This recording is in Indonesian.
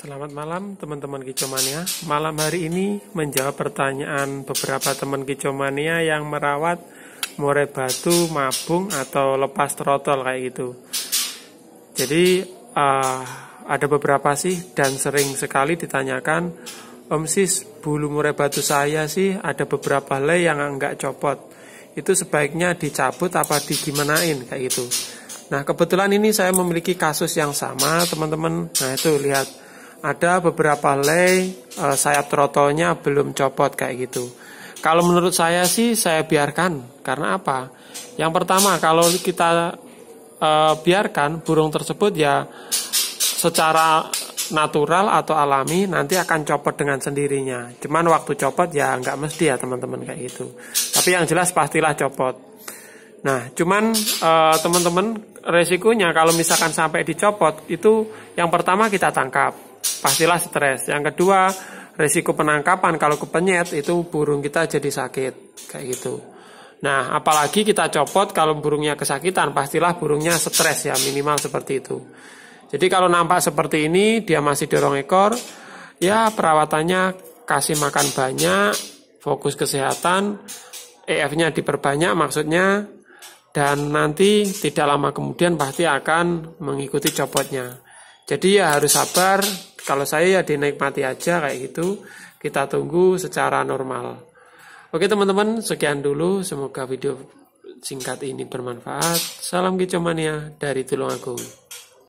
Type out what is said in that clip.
Selamat malam teman-teman kicomania. Malam hari ini menjawab pertanyaan beberapa teman kicomania yang merawat murai batu, mabung atau lepas trotol kayak gitu. Jadi uh, ada beberapa sih dan sering sekali ditanyakan, Om Sis, bulu murai batu saya sih ada beberapa le yang enggak copot. Itu sebaiknya dicabut apa digimanain kayak gitu. Nah kebetulan ini saya memiliki kasus yang sama teman-teman. Nah itu lihat ada beberapa lay uh, eh, sayap trotolnya belum copot kayak gitu. Kalau menurut saya sih saya biarkan karena apa? Yang pertama kalau kita uh, biarkan burung tersebut ya secara natural atau alami nanti akan copot dengan sendirinya. Cuman waktu copot ya nggak mesti ya teman-teman kayak gitu. Tapi yang jelas pastilah copot. Nah, cuman eh, teman-teman resikonya kalau misalkan sampai dicopot itu yang pertama kita tangkap pastilah stres. Yang kedua, risiko penangkapan kalau kepenyet itu burung kita jadi sakit kayak gitu. Nah, apalagi kita copot kalau burungnya kesakitan, pastilah burungnya stres ya minimal seperti itu. Jadi kalau nampak seperti ini dia masih dorong ekor, ya perawatannya kasih makan banyak, fokus kesehatan, EF-nya diperbanyak maksudnya dan nanti tidak lama kemudian pasti akan mengikuti copotnya. Jadi ya harus sabar, kalau saya ya dinikmati aja kayak gitu kita tunggu secara normal oke teman-teman sekian dulu semoga video singkat ini bermanfaat salam kicomania dari Tulungagung